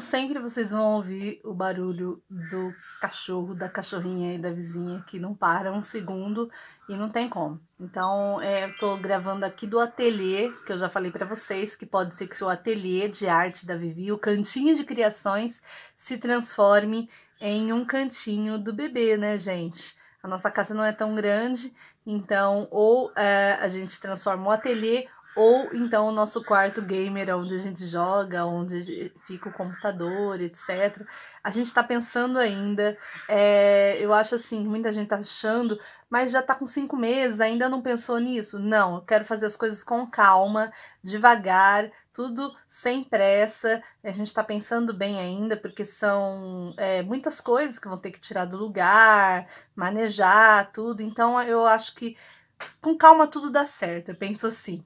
Sempre vocês vão ouvir o barulho do cachorro, da cachorrinha e da vizinha que não para um segundo e não tem como. Então, é, eu tô gravando aqui do ateliê, que eu já falei para vocês, que pode ser que seu ateliê de arte da Vivi, o cantinho de criações, se transforme em um cantinho do bebê, né, gente? A nossa casa não é tão grande, então ou é, a gente transforma o ateliê ou então o nosso quarto gamer, onde a gente joga, onde fica o computador, etc. A gente está pensando ainda. É, eu acho assim, muita gente está achando, mas já está com cinco meses, ainda não pensou nisso. Não, eu quero fazer as coisas com calma, devagar, tudo sem pressa. A gente está pensando bem ainda, porque são é, muitas coisas que vão ter que tirar do lugar, manejar tudo. Então eu acho que com calma tudo dá certo. Eu penso assim.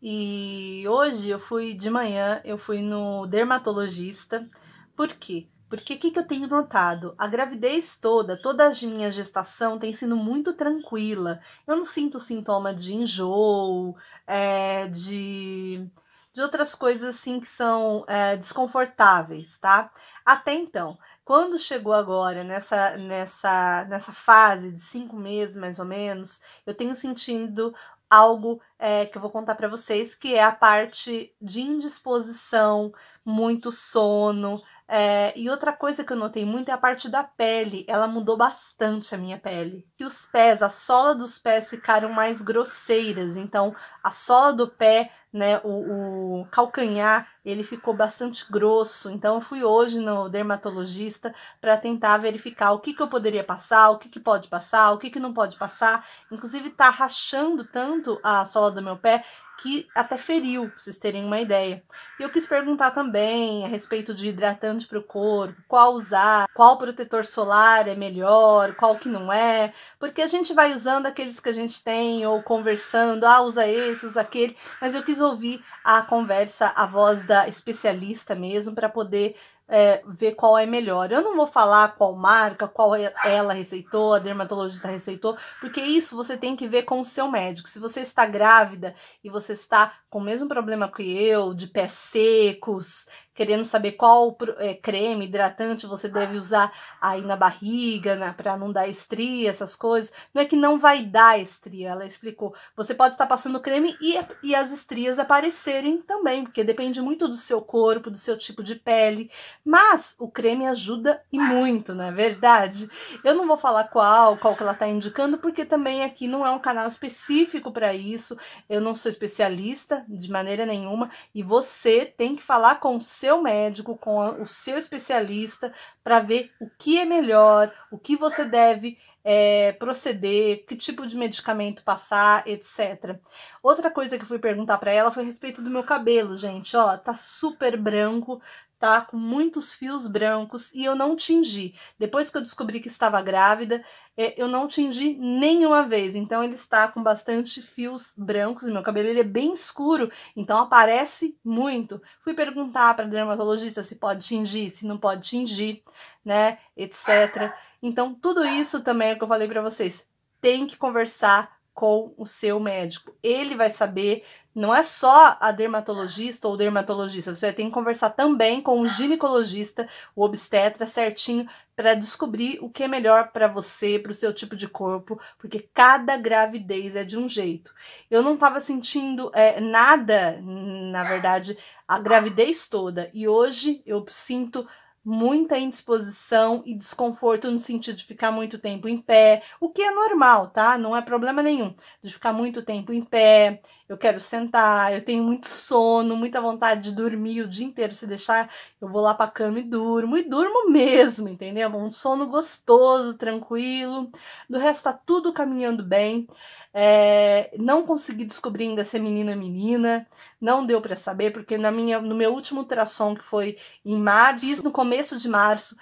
E hoje eu fui de manhã, eu fui no dermatologista. Por quê? Porque o que, que eu tenho notado? A gravidez toda, toda a minha gestação tem sido muito tranquila. Eu não sinto sintoma de enjoo, é, de, de outras coisas assim que são é, desconfortáveis, tá? Até então. Quando chegou agora, nessa, nessa, nessa fase de cinco meses mais ou menos, eu tenho sentido algo é, que eu vou contar para vocês, que é a parte de indisposição, muito sono, é, e outra coisa que eu notei muito é a parte da pele. Ela mudou bastante a minha pele. Que os pés, a sola dos pés ficaram mais grosseiras. Então, a sola do pé, né, o, o calcanhar, ele ficou bastante grosso. Então, eu fui hoje no dermatologista para tentar verificar o que, que eu poderia passar, o que, que pode passar, o que, que não pode passar. Inclusive, tá rachando tanto a sola do meu pé que até feriu, pra vocês terem uma ideia. E eu quis perguntar também a respeito de hidratante para o corpo, qual usar, qual protetor solar é melhor, qual que não é, porque a gente vai usando aqueles que a gente tem ou conversando, ah, usa esse, usa aquele, mas eu quis ouvir a conversa, a voz da especialista mesmo, para poder é, ver qual é melhor. Eu não vou falar qual marca, qual é, ela receitou, a dermatologista receitou, porque isso você tem que ver com o seu médico. Se você está grávida e você está com o mesmo problema que eu, de pés secos, querendo saber qual é, creme hidratante você deve usar aí na barriga, né, para não dar estria, essas coisas, não é que não vai dar estria, ela explicou. Você pode estar passando creme e, e as estrias aparecerem também, porque depende muito do seu corpo, do seu tipo de pele mas o creme ajuda e muito, não é verdade? Eu não vou falar qual, qual que ela está indicando, porque também aqui não é um canal específico para isso. Eu não sou especialista de maneira nenhuma e você tem que falar com o seu médico, com a, o seu especialista, para ver o que é melhor, o que você deve é, proceder, que tipo de medicamento passar, etc. Outra coisa que eu fui perguntar para ela foi a respeito do meu cabelo, gente. Ó, tá super branco, tá? Com muitos fios brancos e eu não tingi. Depois que eu descobri que estava grávida, é, eu não tingi nenhuma vez. Então ele está com bastante fios brancos e meu cabelo ele é bem escuro, então aparece muito. Fui perguntar para dermatologista se pode tingir, se não pode tingir, né, etc. Então tudo isso também é que eu falei para vocês. Tem que conversar com o seu médico. Ele vai saber, não é só a dermatologista ou dermatologista, você tem que conversar também com o ginecologista, o obstetra certinho para descobrir o que é melhor para você, para o seu tipo de corpo, porque cada gravidez é de um jeito. Eu não estava sentindo é, nada, na verdade, a gravidez toda e hoje eu sinto muita indisposição e desconforto no sentido de ficar muito tempo em pé, o que é normal, tá? Não é problema nenhum de ficar muito tempo em pé, eu quero sentar, eu tenho muito sono, muita vontade de dormir o dia inteiro. Se deixar, eu vou lá pra cama e durmo, e durmo mesmo, entendeu? Um sono gostoso, tranquilo. Do resto, tá tudo caminhando bem. É, não consegui descobrir ainda se é menino ou menina, não deu para saber, porque na minha, no meu último ultrassom, que foi em março, no começo de março,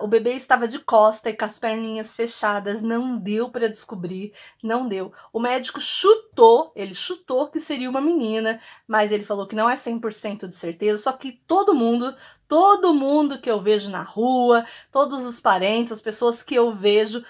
o bebê estava de costa e com as perninhas fechadas, não deu para descobrir, não deu. O médico chutou, ele chutou que seria uma menina, mas ele falou que não é 100% de certeza, só que todo mundo, todo mundo que eu vejo na rua, todos os parentes, as pessoas que eu vejo,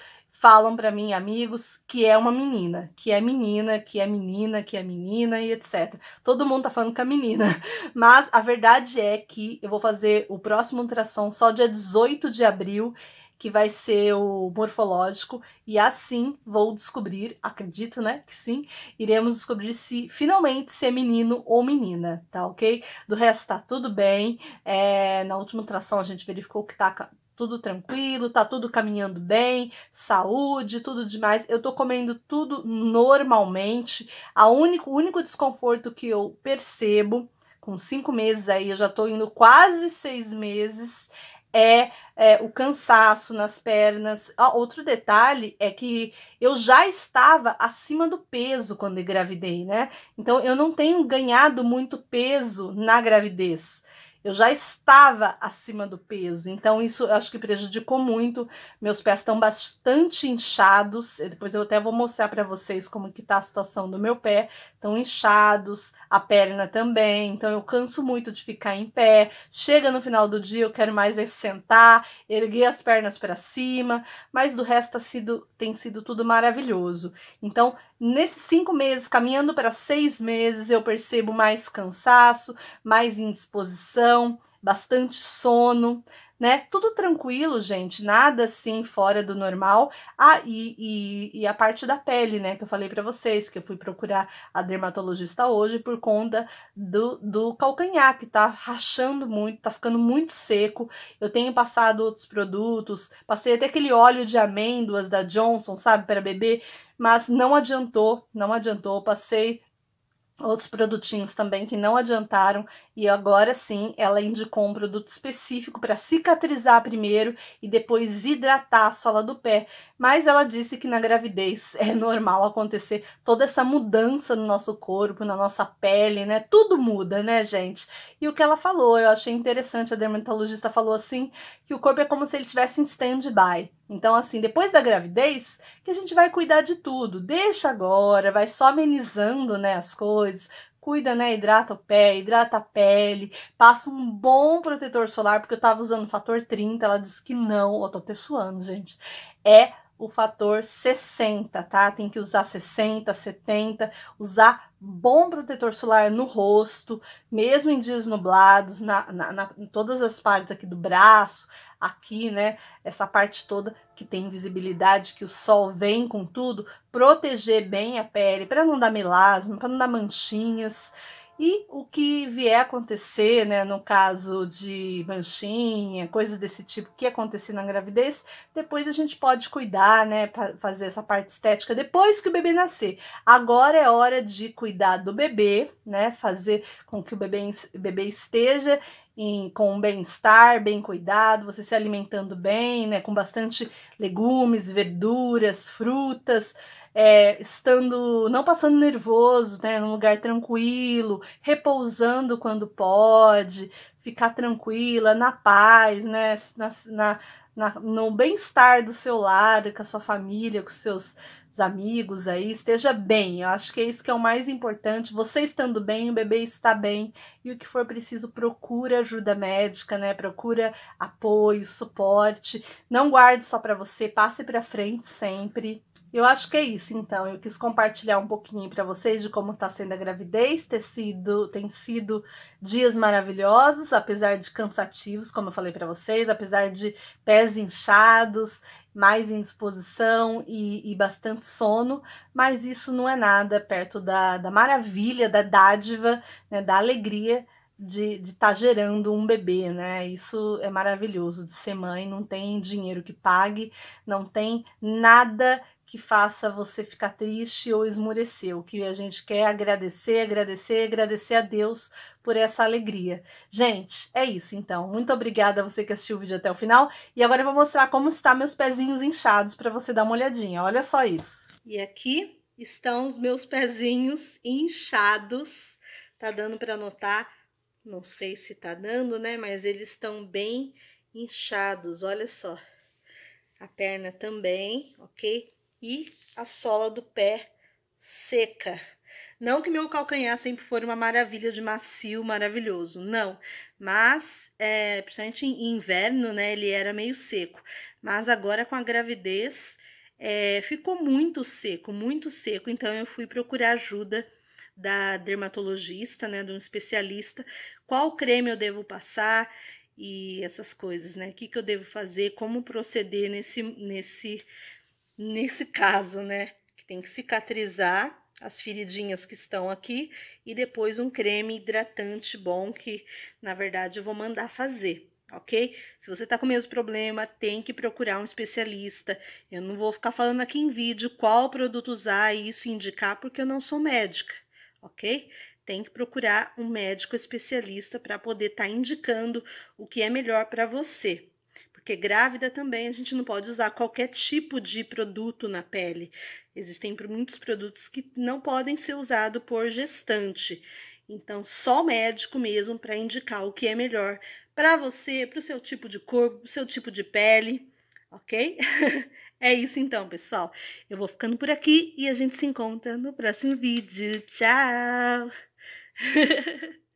falam para mim amigos que é uma menina, que é menina, que é menina, que é menina e etc. Todo mundo tá falando que é menina, mas a verdade é que eu vou fazer o próximo ultrassom só dia 18 de abril, que vai ser o morfológico, e assim vou descobrir, acredito, né, que sim, iremos descobrir se finalmente se é menino ou menina, tá ok? Do resto tá tudo bem, é, na última ultrassom a gente verificou que tá tudo tranquilo, tá tudo caminhando bem, saúde, tudo demais. Eu tô comendo tudo normalmente. A único, o único desconforto que eu percebo, com cinco meses aí, eu já tô indo quase seis meses, é, é o cansaço nas pernas. Ah, outro detalhe é que eu já estava acima do peso quando engravidei, né? Então eu não tenho ganhado muito peso na gravidez eu já estava acima do peso, então isso eu acho que prejudicou muito. Meus pés estão bastante inchados. Eh, depois eu até vou mostrar para vocês como que tá a situação do meu pé. Estão inchados, a perna também. Então eu canso muito de ficar em pé. Chega no final do dia, eu quero mais é sentar, erguer as pernas para cima, mas do resto tá sido, tem sido tudo maravilhoso. Então, nesses cinco meses, caminhando para seis meses, eu percebo mais cansaço, mais indisposição alimentação, bastante sono, né? Tudo tranquilo, gente, nada assim fora do normal. Ah, e, e, e a parte da pele, né? Que eu falei para vocês, que eu fui procurar a dermatologista hoje por conta do, do calcanhar, que tá rachando muito, tá ficando muito seco. Eu tenho passado outros produtos, passei até aquele óleo de amêndoas da Johnson, sabe, para beber mas não adiantou, não adiantou. Passei outros produtinhos também que não adiantaram e agora sim ela indicou um produto específico para cicatrizar primeiro e depois hidratar a sola do pé. Mas ela disse que na gravidez é normal acontecer toda essa mudança no nosso corpo, na nossa pele, né? Tudo muda, né, gente? E o que ela falou, eu achei interessante, a dermatologista falou assim, que o corpo é como se ele tivesse em stand by então, assim, depois da gravidez, que a gente vai cuidar de tudo. Deixa agora, vai só amenizando, né, as coisas. Cuida, né, hidrata o pé, hidrata a pele, passa um bom protetor solar, porque eu tava usando fator 30, ela disse que não, eu tô até suando, gente. É o fator 60, tá? Tem que usar 60, 70, usar bom protetor solar no rosto, mesmo em dias nublados, na, na, na, em todas as partes aqui do braço, aqui, né? Essa parte toda que tem visibilidade, que o sol vem com tudo, proteger bem a pele para não dar melasma, para não dar manchinhas. E o que vier acontecer, né, no caso de manchinha, coisas desse tipo que acontecer na gravidez, depois a gente pode cuidar, né, fazer essa parte estética depois que o bebê nascer. Agora é hora de cuidar do bebê, né, fazer com que o bebê, bebê esteja em, com bem-estar, bem cuidado, você se alimentando bem, né, com bastante legumes, verduras, frutas, é, estando não passando nervoso, né, num lugar tranquilo, repousando quando pode, ficar tranquila, na paz, né, na, na, no bem-estar do seu lado, com a sua família, com seus os amigos aí, esteja bem. Eu acho que é isso que é o mais importante. Você estando bem, o bebê está bem. E o que for preciso, procura ajuda médica, né? Procura apoio, suporte. Não guarde só para você, passe para frente sempre. Eu acho que é isso, então. Eu quis compartilhar um pouquinho para vocês de como está sendo a gravidez, ter sido, tem sido dias maravilhosos, apesar de cansativos, como eu falei para vocês, apesar de pés inchados mais indisposição e, e bastante sono, mas isso não é nada perto da, da maravilha, da dádiva, né, da alegria de estar tá gerando um bebê, né? Isso é maravilhoso de ser mãe, não tem dinheiro que pague, não tem nada que faça você ficar triste ou esmorecer. O que a gente quer é agradecer, agradecer, agradecer a Deus por essa alegria. Gente, é isso então. Muito obrigada a você que assistiu o vídeo até o final. E agora eu vou mostrar como está meus pezinhos inchados para você dar uma olhadinha. Olha só isso. E aqui estão os meus pezinhos inchados. Tá dando para notar? Não sei se tá dando, né? Mas eles estão bem inchados. Olha só. A perna também, ok? e a sola do pé seca. Não que meu calcanhar sempre for uma maravilha de macio, maravilhoso, não. Mas, é, principalmente em inverno, né, ele era meio seco. Mas agora com a gravidez, é, ficou muito seco, muito seco. Então eu fui procurar ajuda da dermatologista, né, de um especialista, qual creme eu devo passar e essas coisas, né? O que, que eu devo fazer, como proceder nesse, nesse nesse caso, né? Que tem que cicatrizar as feridinhas que estão aqui e depois um creme hidratante bom que, na verdade, eu vou mandar fazer. Ok? Se você tá com o mesmo problema, tem que procurar um especialista. Eu não vou ficar falando aqui em vídeo qual produto usar e isso indicar, porque eu não sou médica, ok? Tem que procurar um médico especialista para poder estar tá indicando o que é melhor para você. Porque grávida também a gente não pode usar qualquer tipo de produto na pele. Existem muitos produtos que não podem ser usados por gestante. Então, só o médico mesmo para indicar o que é melhor para você, para o seu tipo de corpo, para o seu tipo de pele, ok? é isso então, pessoal. Eu vou ficando por aqui e a gente se encontra no próximo vídeo. Tchau!